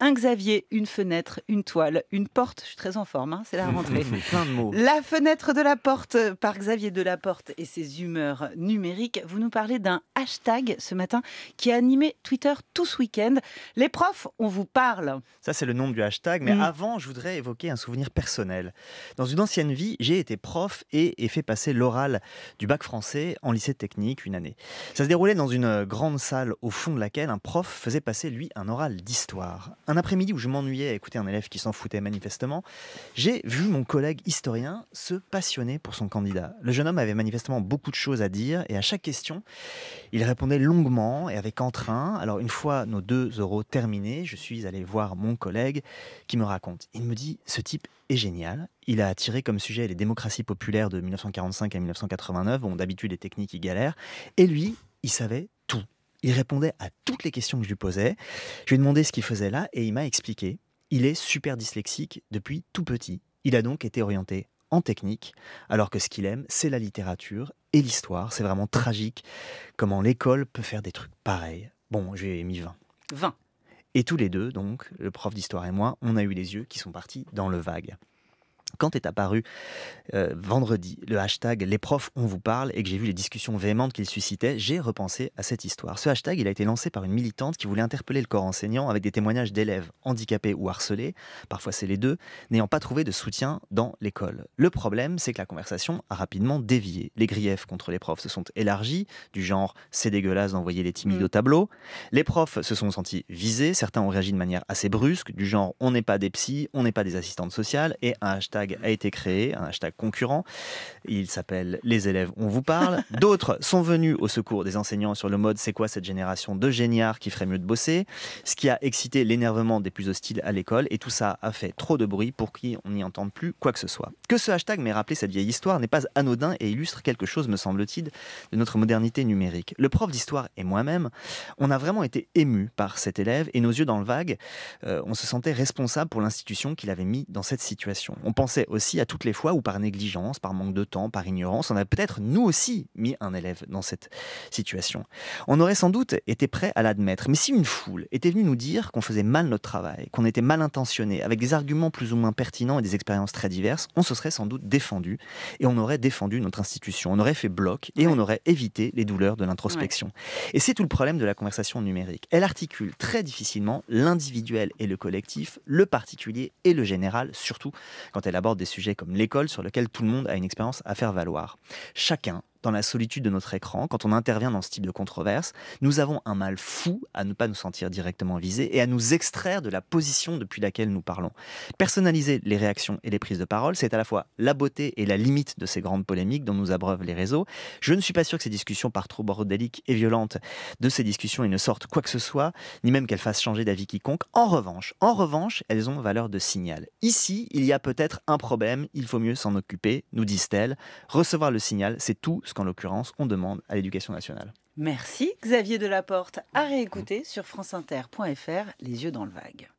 Un Xavier, une fenêtre, une toile, une porte. Je suis très en forme, hein, c'est la rentrée. La fenêtre de la porte euh, par Xavier Delaporte et ses humeurs numériques. Vous nous parlez d'un hashtag ce matin qui a animé Twitter tout ce week-end. Les profs, on vous parle. Ça, c'est le nom du hashtag. Mais mm. avant, je voudrais évoquer un souvenir personnel. Dans une ancienne vie, j'ai été prof et ai fait passer l'oral du bac français en lycée technique une année. Ça se déroulait dans une euh, grande salle au fond de laquelle un prof faisait passer, lui, un oral d'histoire un après-midi où je m'ennuyais à écouter un élève qui s'en foutait manifestement, j'ai vu mon collègue historien se passionner pour son candidat. Le jeune homme avait manifestement beaucoup de choses à dire et à chaque question, il répondait longuement et avec entrain. Alors une fois nos deux euros terminés, je suis allé voir mon collègue qui me raconte. Il me dit, ce type est génial. Il a attiré comme sujet les démocraties populaires de 1945 à 1989. où d'habitude, les techniques, y galèrent. Et lui, il savait tout. Il répondait à toutes les questions que je lui posais. Je lui ai demandé ce qu'il faisait là et il m'a expliqué. Il est super dyslexique depuis tout petit. Il a donc été orienté en technique, alors que ce qu'il aime, c'est la littérature et l'histoire. C'est vraiment tragique comment l'école peut faire des trucs pareils. Bon, j'ai mis 20. 20. Et tous les deux, donc, le prof d'histoire et moi, on a eu les yeux qui sont partis dans le vague quand est apparu euh, vendredi le hashtag Les profs, on vous parle et que j'ai vu les discussions véhémentes qu'il suscitait, j'ai repensé à cette histoire. Ce hashtag, il a été lancé par une militante qui voulait interpeller le corps enseignant avec des témoignages d'élèves handicapés ou harcelés, parfois c'est les deux, n'ayant pas trouvé de soutien dans l'école. Le problème, c'est que la conversation a rapidement dévié. Les griefs contre les profs se sont élargis, du genre c'est dégueulasse d'envoyer les timides mm. au tableau. Les profs se sont sentis visés, certains ont réagi de manière assez brusque, du genre on n'est pas des psys, on n'est pas des assistantes sociales, et un hashtag a été créé, un hashtag concurrent. Il s'appelle Les élèves, on vous parle. D'autres sont venus au secours des enseignants sur le mode C'est quoi cette génération de géniards qui ferait mieux de bosser Ce qui a excité l'énervement des plus hostiles à l'école. Et tout ça a fait trop de bruit pour qu'on n'y entende plus quoi que ce soit. Que ce hashtag m'ait rappelé cette vieille histoire n'est pas anodin et illustre quelque chose, me semble-t-il, de notre modernité numérique. Le prof d'histoire et moi-même, on a vraiment été émus par cet élève et nos yeux dans le vague, euh, on se sentait responsable pour l'institution qu'il avait mis dans cette situation. On pensait aussi à toutes les fois où par négligence, par manque de temps, par ignorance, on a peut-être nous aussi mis un élève dans cette situation. On aurait sans doute été prêt à l'admettre, mais si une foule était venue nous dire qu'on faisait mal notre travail, qu'on était mal intentionné, avec des arguments plus ou moins pertinents et des expériences très diverses, on se serait sans doute défendu et on aurait défendu notre institution, on aurait fait bloc et on aurait évité les douleurs de l'introspection. Et c'est tout le problème de la conversation numérique. Elle articule très difficilement l'individuel et le collectif, le particulier et le général, surtout quand elle aborde des sujets comme l'école sur lequel tout le monde a une expérience à faire valoir. Chacun dans la solitude de notre écran, quand on intervient dans ce type de controverse, nous avons un mal fou à ne pas nous sentir directement visés et à nous extraire de la position depuis laquelle nous parlons. Personnaliser les réactions et les prises de parole, c'est à la fois la beauté et la limite de ces grandes polémiques dont nous abreuvent les réseaux. Je ne suis pas sûr que ces discussions par trop bordéliques et violentes de ces discussions, et ne sortent quoi que ce soit, ni même qu'elles fassent changer d'avis quiconque. En revanche, en revanche, elles ont valeur de signal. Ici, il y a peut-être un problème, il faut mieux s'en occuper, nous disent-elles. Recevoir le signal, c'est tout qu'en l'occurrence, on demande à l'éducation nationale. Merci Xavier Delaporte, à réécouter sur franceinter.fr, les yeux dans le vague.